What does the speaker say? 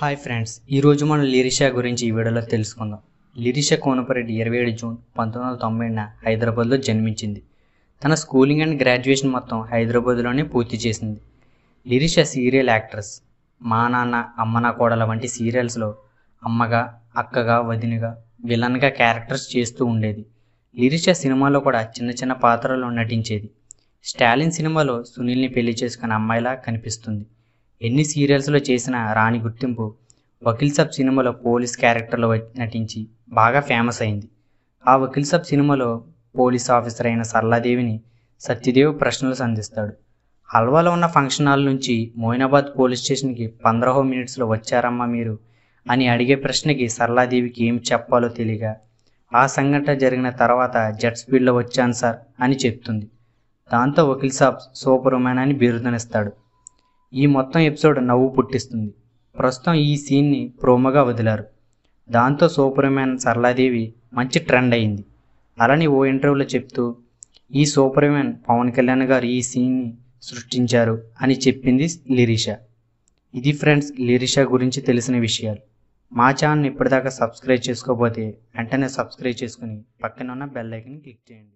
hi friends ఈరోజు మనం లిరిషా గురించి ఈ వీడియోలో తెలుసుకుందాం లిరిషా కోనపరెడ్డి ఇరవై ఏడు జూన్ పంతొమ్మిది వందల తొంభైన హైదరాబాద్లో జన్మించింది తన స్కూలింగ్ అండ్ గ్రాడ్యుయేషన్ మొత్తం హైదరాబాద్లోనే పూర్తి చేసింది లిరిషా సీరియల్ యాక్ట్రెస్ మా నాన్న అమ్మ నా కోడల వంటి సీరియల్స్లో అమ్మగా అక్కగా వదినగా విలన్గా క్యారెక్టర్స్ చేస్తూ ఉండేది లిరిషా సినిమాలో కూడా చిన్న చిన్న పాత్రలో నటించేది స్టాలిన్ సినిమాలో సునీల్ని పెళ్లి చేసుకున్న అమ్మాయిలా కనిపిస్తుంది ఎన్ని సీరియల్స్లో చేసిన రాణి గుర్తింపు వకీల్ సబ్ సినిమాలో పోలీస్ క్యారెక్టర్లో నటించి బాగా ఫేమస్ అయింది ఆ వకీల్ సబ్ సినిమాలో పోలీస్ ఆఫీసర్ అయిన సరళాదేవిని సత్యదేవ్ ప్రశ్నలు సంధిస్తాడు హల్వాలో ఉన్న ఫంక్షన్ హాల్ నుంచి మోయినాబాద్ పోలీస్ స్టేషన్కి పంద్రహో మినిట్స్లో వచ్చారమ్మా మీరు అని అడిగే ప్రశ్నకి సరళాదేవికి ఏం చెప్పాలో తెలియక ఆ సంఘటన జరిగిన తర్వాత జెట్ స్పీడ్లో వచ్చాను సార్ అని చెప్తుంది దాంతో వకీల్ సాబ్ సూపర్ ఉమెన్ అని బిరుదనిస్తాడు ఈ మొత్తం ఎపిసోడ్ నవ్వు పుట్టిస్తుంది ప్రస్తుతం ఈ సీన్ని ప్రోమోగా వదిలారు దాంతో సూపర్మ్యాన్ సరళాదేవి మంచి ట్రెండ్ అయింది అలానే ఓ ఇంటర్వ్యూలో చెప్తూ ఈ సూపర్మ్యాన్ పవన్ కళ్యాణ్ గారు ఈ సీన్ని సృష్టించారు అని చెప్పింది లిరిష ఇది ఫ్రెండ్స్ లిరిషా గురించి తెలిసిన విషయాలు మా ఛానల్ ఇప్పటిదాకా సబ్స్క్రైబ్ చేసుకోకపోతే వెంటనే సబ్స్క్రైబ్ చేసుకుని పక్కన ఉన్న బెల్ ఐకన్ క్లిక్ చేయండి